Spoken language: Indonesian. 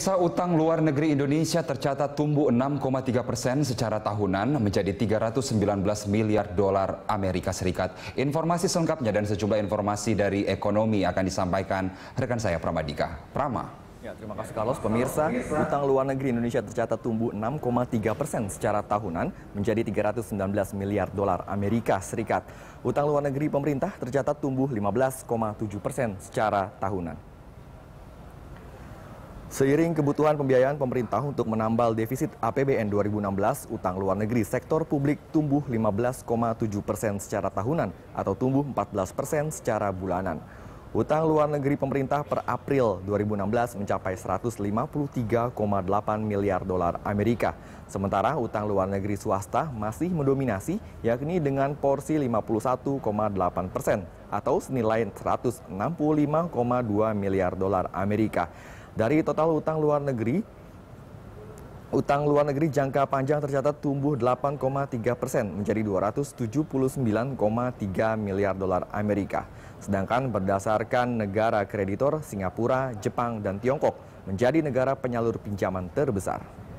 Sisa utang luar negeri Indonesia tercatat tumbuh 6,3 persen secara tahunan menjadi 319 miliar dolar Amerika Serikat. Informasi selengkapnya dan sejumlah informasi dari ekonomi akan disampaikan rekan saya Pramadika. Prama. Ya, terima kasih Carlos. Pemirsa, utang luar negeri Indonesia tercatat tumbuh 6,3 persen secara tahunan menjadi 319 miliar dolar Amerika Serikat. Utang luar negeri pemerintah tercatat tumbuh 15,7 persen secara tahunan. Seiring kebutuhan pembiayaan pemerintah untuk menambal defisit APBN 2016, utang luar negeri sektor publik tumbuh 15,7 persen secara tahunan atau tumbuh 14 persen secara bulanan. Utang luar negeri pemerintah per April 2016 mencapai 153,8 miliar dolar Amerika. Sementara utang luar negeri swasta masih mendominasi yakni dengan porsi 51,8 persen atau senilai 165,2 miliar dolar Amerika. Dari total utang luar negeri, utang luar negeri jangka panjang tercatat tumbuh 8,3 persen menjadi 279,3 miliar dolar Amerika. Sedangkan berdasarkan negara kreditor Singapura, Jepang, dan Tiongkok menjadi negara penyalur pinjaman terbesar.